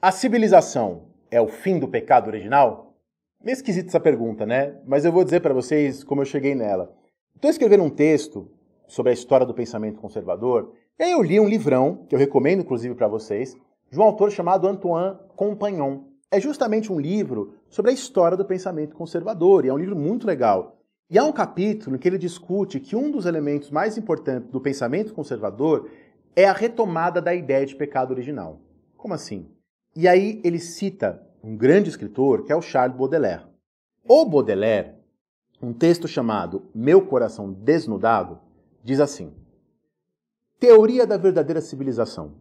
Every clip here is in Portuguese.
A civilização é o fim do pecado original? Meio esquisita essa pergunta, né? Mas eu vou dizer para vocês como eu cheguei nela. Estou escrevendo um texto sobre a história do pensamento conservador, e aí eu li um livrão, que eu recomendo inclusive para vocês, de um autor chamado Antoine Compagnon. É justamente um livro sobre a história do pensamento conservador, e é um livro muito legal. E há um capítulo em que ele discute que um dos elementos mais importantes do pensamento conservador é a retomada da ideia de pecado original. Como assim? E aí ele cita um grande escritor que é o Charles Baudelaire. O Baudelaire, um texto chamado Meu Coração Desnudado, diz assim: Teoria da verdadeira civilização.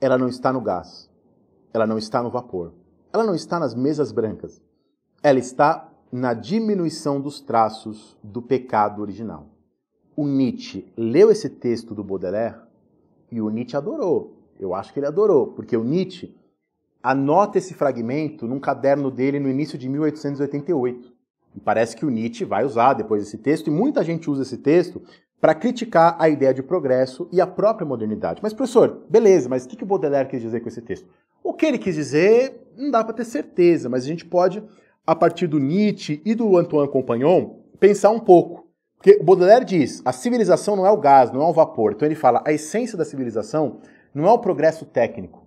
Ela não está no gás, ela não está no vapor, ela não está nas mesas brancas, ela está na diminuição dos traços do pecado original. O Nietzsche leu esse texto do Baudelaire e o Nietzsche adorou. Eu acho que ele adorou, porque o Nietzsche anota esse fragmento num caderno dele no início de 1888. E parece que o Nietzsche vai usar depois esse texto, e muita gente usa esse texto para criticar a ideia de progresso e a própria modernidade. Mas, professor, beleza, mas o que, que Baudelaire quis dizer com esse texto? O que ele quis dizer não dá para ter certeza, mas a gente pode, a partir do Nietzsche e do Antoine Compagnon, pensar um pouco. Porque Baudelaire diz: a civilização não é o gás, não é o vapor. Então ele fala: a essência da civilização não é o progresso técnico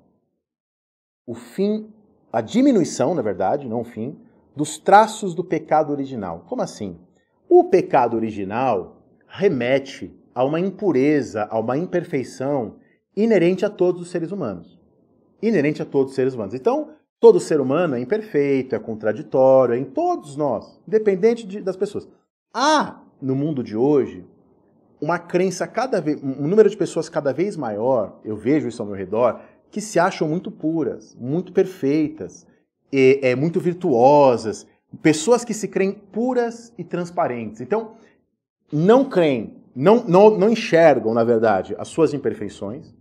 o fim, a diminuição, na verdade, não o fim, dos traços do pecado original. Como assim? O pecado original remete a uma impureza, a uma imperfeição inerente a todos os seres humanos. Inerente a todos os seres humanos. Então, todo ser humano é imperfeito, é contraditório, é em todos nós, independente de, das pessoas. Há, no mundo de hoje, uma crença cada vez, um número de pessoas cada vez maior, eu vejo isso ao meu redor, que se acham muito puras, muito perfeitas, e, é, muito virtuosas, pessoas que se creem puras e transparentes. Então, não creem, não, não, não enxergam, na verdade, as suas imperfeições,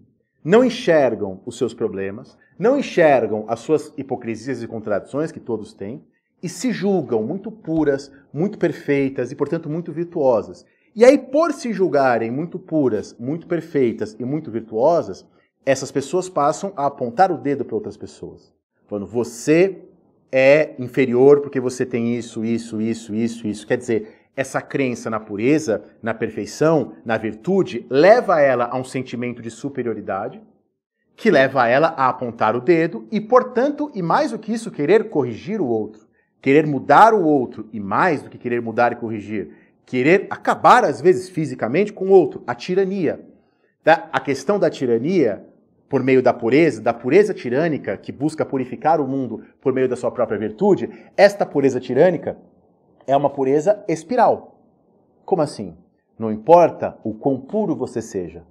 não enxergam os seus problemas, não enxergam as suas hipocrisias e contradições que todos têm e se julgam muito puras, muito perfeitas e, portanto, muito virtuosas. E aí, por se julgarem muito puras, muito perfeitas e muito virtuosas, essas pessoas passam a apontar o dedo para outras pessoas. Falando, você é inferior porque você tem isso, isso, isso, isso, isso. Quer dizer, essa crença na pureza, na perfeição, na virtude, leva ela a um sentimento de superioridade, que leva ela a apontar o dedo e, portanto, e mais do que isso, querer corrigir o outro, querer mudar o outro, e mais do que querer mudar e corrigir, querer acabar, às vezes, fisicamente com o outro, a tirania. Tá? A questão da tirania por meio da pureza, da pureza tirânica que busca purificar o mundo por meio da sua própria virtude, esta pureza tirânica é uma pureza espiral. Como assim? Não importa o quão puro você seja,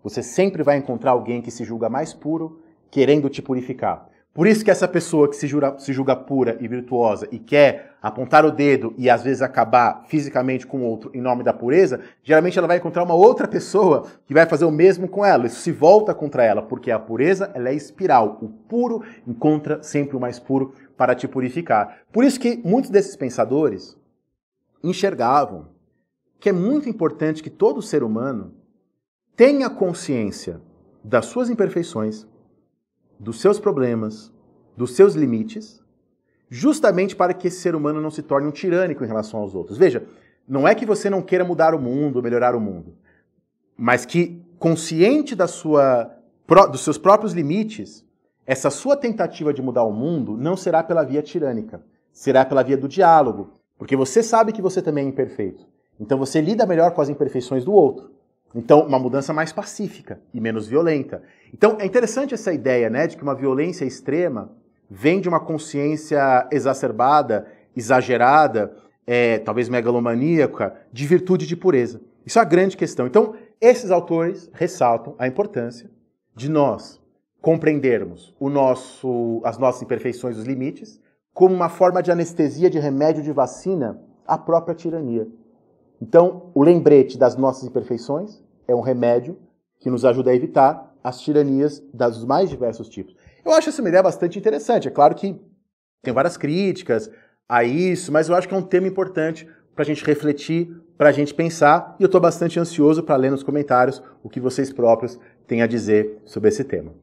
você sempre vai encontrar alguém que se julga mais puro, querendo te purificar. Por isso que essa pessoa que se, jura, se julga pura e virtuosa e quer apontar o dedo e às vezes acabar fisicamente com outro em nome da pureza, geralmente ela vai encontrar uma outra pessoa que vai fazer o mesmo com ela. Isso se volta contra ela, porque a pureza ela é espiral. O puro encontra sempre o mais puro para te purificar. Por isso que muitos desses pensadores enxergavam que é muito importante que todo ser humano tenha consciência das suas imperfeições dos seus problemas, dos seus limites, justamente para que esse ser humano não se torne um tirânico em relação aos outros. Veja, não é que você não queira mudar o mundo, melhorar o mundo, mas que consciente da sua, dos seus próprios limites, essa sua tentativa de mudar o mundo não será pela via tirânica, será pela via do diálogo, porque você sabe que você também é imperfeito. Então você lida melhor com as imperfeições do outro. Então, uma mudança mais pacífica e menos violenta. Então, é interessante essa ideia, né, de que uma violência extrema vem de uma consciência exacerbada, exagerada, é, talvez megalomaníaca, de virtude e de pureza. Isso é a grande questão. Então, esses autores ressaltam a importância de nós compreendermos o nosso, as nossas imperfeições, os limites, como uma forma de anestesia, de remédio, de vacina à própria tirania. Então, o lembrete das nossas imperfeições é um remédio que nos ajuda a evitar as tiranias dos mais diversos tipos. Eu acho essa uma ideia bastante interessante. É claro que tem várias críticas a isso, mas eu acho que é um tema importante para a gente refletir, para a gente pensar, e eu estou bastante ansioso para ler nos comentários o que vocês próprios têm a dizer sobre esse tema.